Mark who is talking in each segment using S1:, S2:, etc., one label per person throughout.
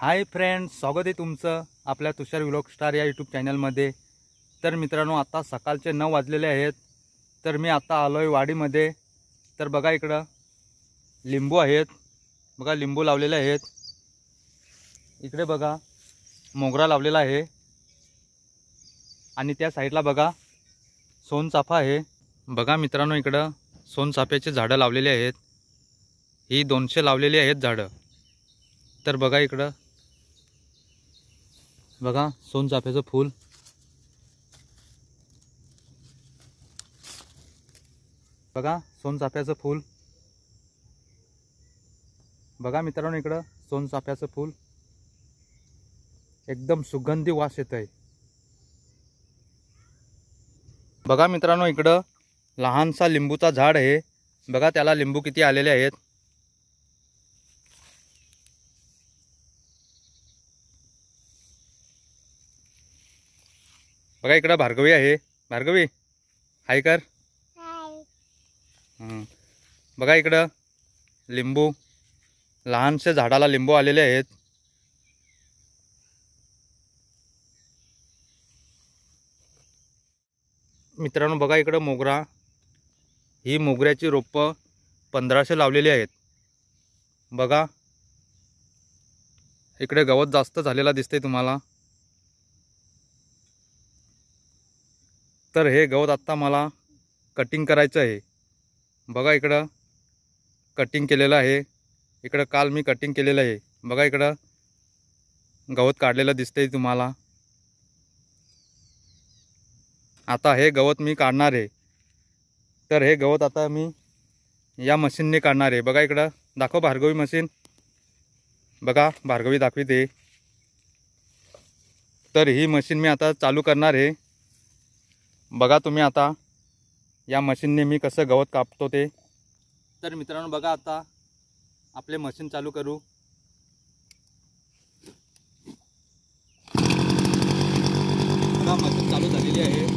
S1: hi friend स्वागत आहे तुमचं आपल्या तुषार विलोक स्टार या यूट्यूब चॅनलमध्ये तर मित्रांनो आता सकाळचे नऊ वाजलेले आहेत तर मी आता आलो आहे वाडीमध्ये तर बघा इकडं लिंबू आहेत बघा लिंबू लावलेले आहेत इकडे बघा मोगरा लावलेला आहे आणि त्या साईडला बघा सोनचाफा आहे बघा मित्रांनो इकडं सोनचाफ्याचे झाडं लावलेले आहेत ही दोनशे लावलेली आहेत झाडं तर बघा इकडं बघा सोनचाफ्याचं फूल बघा सोनचाफ्याचं फूल बघा मित्रांनो इकडं सोनचाफ्याचं फूल एकदम सुगंधी वास येत आहे बघा मित्रांनो इकडं लहानसा लिंबूचा झाड आहे बघा त्याला लिंबू किती आलेले आहेत बघा इकडं भार्गवी आहे भार्गवी हाय कर बघा इकडं लिंबू लहानशा झाडाला लिंबू आलेले आहेत मित्रांनो बघा इकडं मोगरा ही मोगऱ्याची रोपं पंधराशे लावलेली आहेत बघा इकडे गवत जास्त झालेला दिसते तुम्हाला तर हे गवत आत्ता मला कटिंग करायचं आहे बघा इकडं कटिंग केलेलं आहे इकडं काल मी कटिंग केलेलं आहे बघा इकडं गवत काढलेलं दिसतंय तुम्हाला आता हे गवत मी काढणार आहे तर हे गवत आता मी या मशीनने काढणार आहे बघा इकडं दाखव भार्गवी मशीन बघा भार्गवी दाखवी ते तर ही मशीन मी आता चालू करणार आहे बघा तुम्ही आता या मशीनने मी कसं गवत कापतो ते तर मित्रांनो बघा आता आपले मशीन चालू करू मशीन चालू झालेली आहे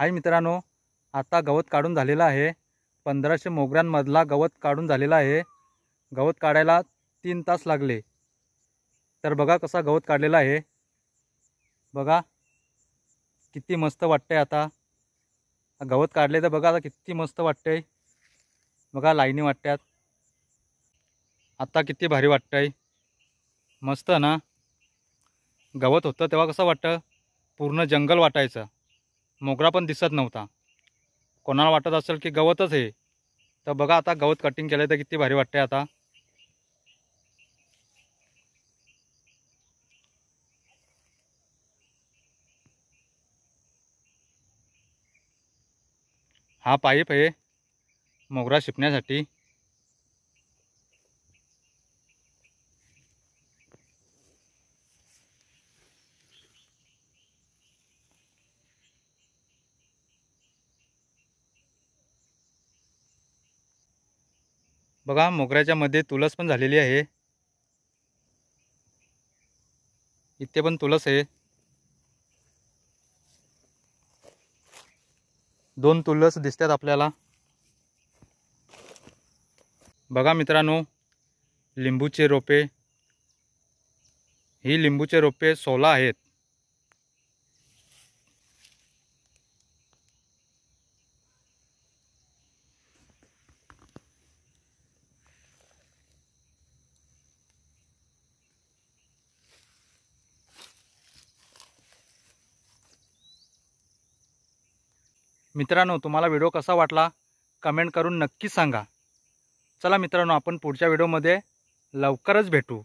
S1: हाय मित्रांनो आता गवत काढून झालेलं आहे पंधराशे मोगऱ्यांमधला गवत काढून झालेला आहे गवत काढायला तीन तास लागले तर बघा कसा गवत काढलेला आहे बघा किती मस्त वाटतं आहे आता गवत काढले तर बघा आता किती मस्त वाटतं आहे बघा लाईनी वाटतात आता किती भारी वाटतं आहे मस्त ना गवत होतं तेव्हा कसं वाटतं पूर्ण जंगल वाटायचं मोगरा पण दिसत नव्हता कोणाला वाटत असेल की गवतच हे तर बघा आता गवत कटिंग केलं तर किती भारी वाटते आता हा पाईप आहे मोगरा शिपण्यासाठी बघा मोगऱ्याच्यामध्ये तुलस पण झालेली आहे इथे पण तुलस आहे दोन तुलस दिसतात आपल्याला बघा मित्रांनो लिंबूचे रोपे ही लिंबूचे रोपे सोला आहेत मित्रांनो तुम्हाला व्हिडिओ कसा वाटला कमेंट करून नक्की सांगा चला मित्रांनो आपण पुढच्या व्हिडिओमध्ये लवकरच भेटू